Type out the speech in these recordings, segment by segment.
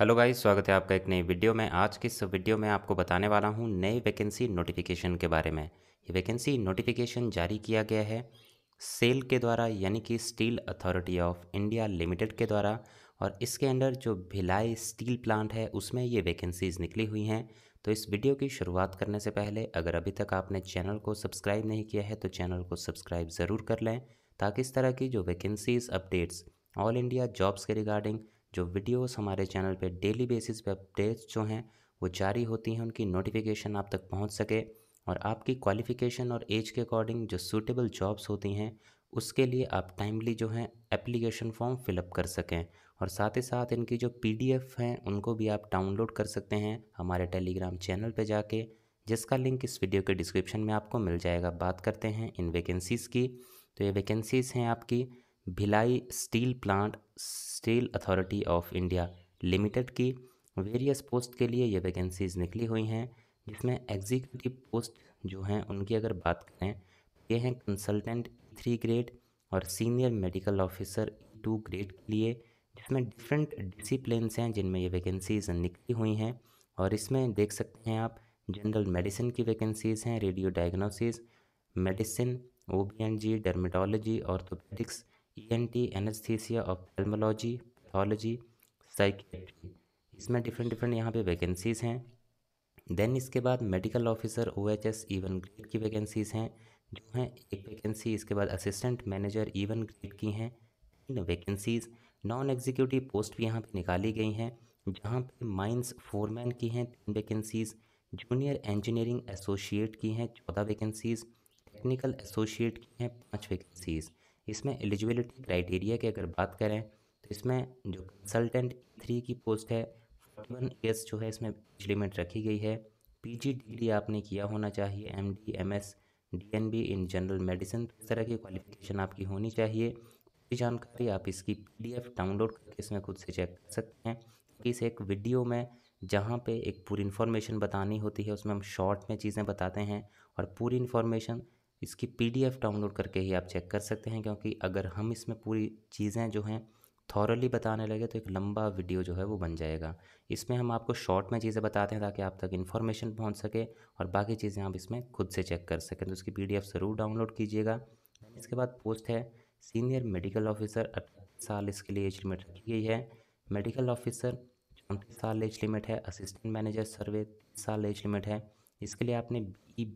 hello guys स्वागत है आपका एक नई वीडियो में आज की इस वीडियो में आपको बताने वाला हूँ नई वैकेंसी नोटिफिकेशन के बारे में ये वैकेंसी नोटिफिकेशन जारी किया गया है सेल के द्वारा यानी कि steel authority of India limited के द्वारा और इसके अंडर जो भिलाई स्टील प्लांट है उसमें ये वैकेंसीज़ निकली हुई हैं तो इस वीडियो की शुरुआत करने से पहले अगर अभी तक आपने चैनल को सब्सक्राइब नहीं किया है तो चैनल को सब्सक्राइब ज़रूर कर लें ताकि इस तरह की जो vacancies updates all India jobs के रिगार्डिंग जो वीडियोस हमारे चैनल पे डेली बेसिस पे अपडेट्स जो हैं वो जारी होती हैं उनकी नोटिफिकेशन आप तक पहुंच सके और आपकी क्वालिफ़िकेशन और एज के अकॉर्डिंग जो सूटेबल जॉब्स होती हैं उसके लिए आप टाइमली जो है एप्लीकेशन फॉर्म फिलअप कर सकें और साथ ही साथ इनकी जो एफ़ हैं उनको भी आप डाउनलोड कर सकते हैं हमारे टेलीग्राम चैनल पर जाके जिसका लिंक इस वीडियो के डिस्क्रिप्शन में आपको मिल जाएगा बात करते हैं इन वैकेंसीज़ की तो ये वैकेंसीज़ हैं आपकी Bhilai steel plant steel authority of India limited की वेरियस पोस्ट के लिए ये वैकेंसीज़ निकली हुई हैं जिसमें एग्जीक्यूटिव पोस्ट जो हैं उनकी अगर बात करें ये हैं कंसल्टेंट थ्री e ग्रेड और senior medical officer two grade के लिए जिसमें डिफरेंट डिसिप्लिनस हैं जिनमें ये वैकेंसीज़ निकली हुई हैं और इसमें देख सकते हैं आप जनरल मेडिसिन की वैकेंसीज़ हैं radio diagnosis medicine O B N G dermatology orthopaedics ENT anaesthesia ophthalmology pathology psychiatry इसमें डिफरेंट डिफरेंट यहाँ पे वैकेंसीज़ हैं देन इसके बाद medical officer O H S E one grade की वैकेंसीज़ हैं जो हैं एक वैकेंसी इसके बाद असिस्टेंट मैनेजर ईवन ग्रेड की हैं तीन वैकेंसीज़ नॉन एग्जीक्यूटिव पोस्ट भी यहाँ पर निकाली गई हैं जहाँ पर माइंस फोरमैन की हैं तीन वैकेंसीज़ जूनियर इंजीनियरिंग एसोशिएट की हैं चौदह वैकेंसीज़ टेक्निकल एसोशिएट की हैं पाँच वैकेंसीज़ इसमें एलिजिबिलिटी क्राइटेरिया की अगर बात करें तो इसमें जो कंसल्टेंट थ्री की पोस्ट है फोर्टी वन ईयर्स जो है इसमें एज लिमिट रखी गई है पीजी डिग्री आपने किया होना चाहिए M D M S D N B in general medicine इस तरह की क्वालिफिकेशन आपकी होनी चाहिए पूरी जानकारी आप इसकी पी डी एफ डाउनलोड करके इसमें खुद से चेक कर सकते हैं इस एक वीडियो में जहाँ पे एक पूरी इन्फॉर्मेशन बतानी होती है उसमें हम शॉर्ट में चीज़ें बताते हैं और पूरी इन्फॉर्मेशन इसकी पीडीएफ डाउनलोड करके ही आप चेक कर सकते हैं क्योंकि अगर हम इसमें पूरी चीज़ें जो हैं थॉरली बताने लगे तो एक लंबा वीडियो जो है वो बन जाएगा इसमें हम आपको शॉर्ट में चीज़ें बताते हैं ताकि आप तक इन्फॉर्मेशन पहुंच सके और बाकी चीज़ें आप इसमें खुद से चेक कर सकें तो उसकी पीडीएफ ज़रूर डाउनलोड कीजिएगा इसके बाद पोस्ट है सीनियर मेडिकल ऑफिसर अट्ठाईस साल इसके लिए एज लिमिट रखी गई है मेडिकल ऑफिसर चौंतीस साल एज लिमिट है असिस्टेंट मैनेजर सर्वे तीस साल एज लिमिट है इसके लिए आपने बी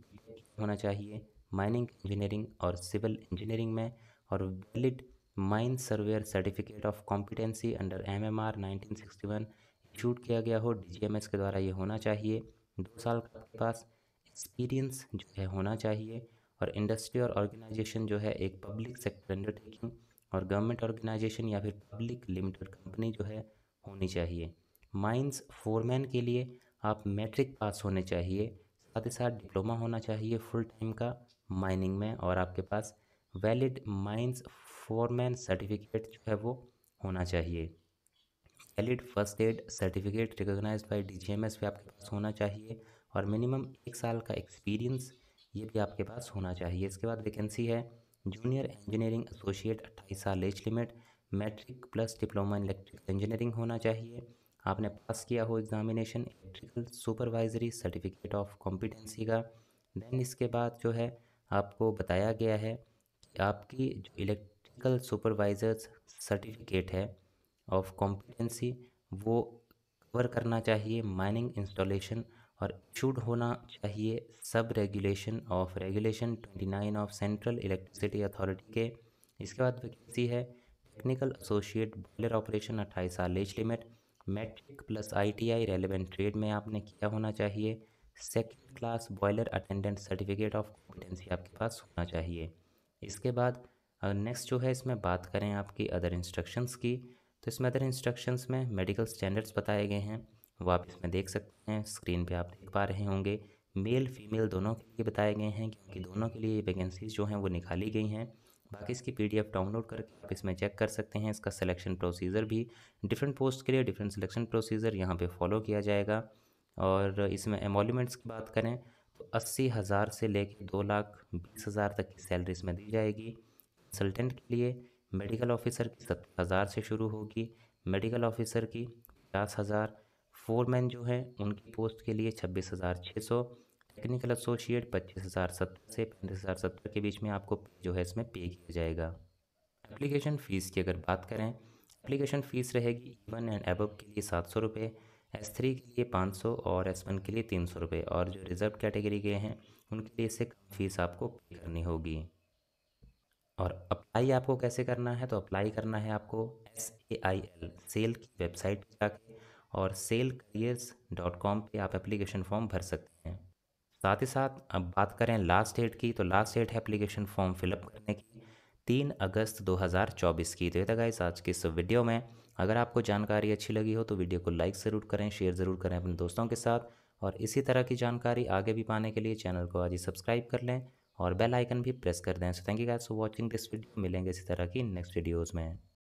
होना चाहिए माइनिंग इंजीनियरिंग और सिविल इंजीनियरिंग में और valid mine surveyor certificate of competency under M M R nineteen sixty one issued किया गया हो डी जी एम एस के द्वारा ये होना चाहिए दो साल का आपके पास एक्सपीरियंस जो है होना चाहिए और इंडस्ट्री और ऑर्गेनाइजेशन जो है एक पब्लिक सेक्टर अंडरटेकिंग और गवर्नमेंट ऑर्गेनाइजेशन या फिर पब्लिक लिमिटेड कंपनी जो है होनी चाहिए माइंस फोरमैन के लिए आप मैट्रिक पास होने चाहिए साथ ही साथ डिप्लोमा होना चाहिए फुल टाइम का माइनिंग में और आपके पास वैलिड माइंस फोरमैन सर्टिफिकेट जो है वो होना चाहिए valid first aid certificate recognise by D G M S भी आपके पास होना चाहिए और मिनिमम एक साल का एक्सपीरियंस ये भी आपके पास होना चाहिए इसके बाद वैकेंसी है जूनियर इंजीनियरिंग एसोसिएट अट्ठाईस साल age limit matric plus diploma in electrical engineering होना चाहिए आपने पास किया हो examination electrical supervisory certificate of competency का देन इसके बाद जो है आपको बताया गया है कि आपकी जो इलेक्ट्रिकल सुपरवाइजर सर्टिफिकेट है ऑफ कॉम्पिटेंसी वो कवर करना चाहिए माइनिंग इंस्टॉलेशन और इशूड होना चाहिए sub regulation of regulation twenty nine of central electricity authority के इसके बाद वैकेंसी है टेक्निकल एसोसिएट बॉयलर ऑपरेशन अट्ठाईस साल age limit matric plus ITI relevant trade में आपने किया होना चाहिए second class boiler attendant certificate of competency आपके पास होना चाहिए इसके बाद नेक्स्ट जो है इसमें बात करें आपकी अदर इंस्ट्रक्शंस की तो इसमें अदर इंस्ट्रक्शंस में मेडिकल स्टैंडर्ड्स बताए गए हैं वो आप इसमें देख सकते हैं स्क्रीन पर आप देख पा रहे होंगे मेल फीमेल दोनों के लिए बताए गए हैं क्योंकि दोनों के लिए वैकेंसीज जो हैं वो निकाली गई हैं बाकी इसकी पीडीएफ डाउनलोड करके आप इसमें चेक कर सकते हैं इसका सिलेक्शन प्रोसीजर भी डिफरेंट पोस्ट के लिए डिफरेंट सिलेक्शन प्रोसीजर यहाँ पे फॉलो किया जाएगा और इसमें एमोलीमेंट्स की बात करें तो अस्सी हज़ार से लेकर दो लाख बीस हज़ार तक की सैलरी इसमें दी जाएगी कंसल्टेंट के लिए मेडिकल ऑफिसर की सत्तर हज़ार से शुरू होगी मेडिकल ऑफिसर की पचास हज़ार फोरमैन जो हैं उनकी पोस्ट के लिए छब्बीस हज़ार छः सौ टेक्निकल एसोसिएट पच्चीस हज़ार सत्तर से पैंतीस हज़ार सत्तर के बीच में आपको जो है इसमें पे किया जाएगा एप्लीकेशन फ़ीस की अगर बात करें एप्लीकेशन फ़ीस रहेगी वन एंड एबव के लिए सात सौ रुपये एस थ्री के लिए पाँच सौ और एस वन के लिए तीन सौ रुपये और जो रिजर्व कैटेगरी के हैं उनके लिए इससे फ़ीस आपको पे करनी होगी और अप्लाई आपको कैसे करना है तो अप्लाई करना है आपको S A I L SAIL की वेबसाइट पर जाकर और सेल करियर्स डॉट कॉम पर आप एप्लीकेशन फॉर्म भर सकते हैं साथ ही साथ अब बात करें लास्ट डेट की तो लास्ट डेट है एप्लीकेशन फॉर्म फिलअप करने की तीन अगस्त 2024 की तो ये था गाइस आज की इस वीडियो में अगर आपको जानकारी अच्छी लगी हो तो वीडियो को लाइक ज़रूर करें शेयर ज़रूर करें अपने दोस्तों के साथ और इसी तरह की जानकारी आगे भी पाने के लिए चैनल को आज ही सब्सक्राइब कर लें और बेल आइकन भी प्रेस कर दें so thank you guys for watching this video मिलेंगे इसी तरह की नेक्स्ट वीडियोज़ में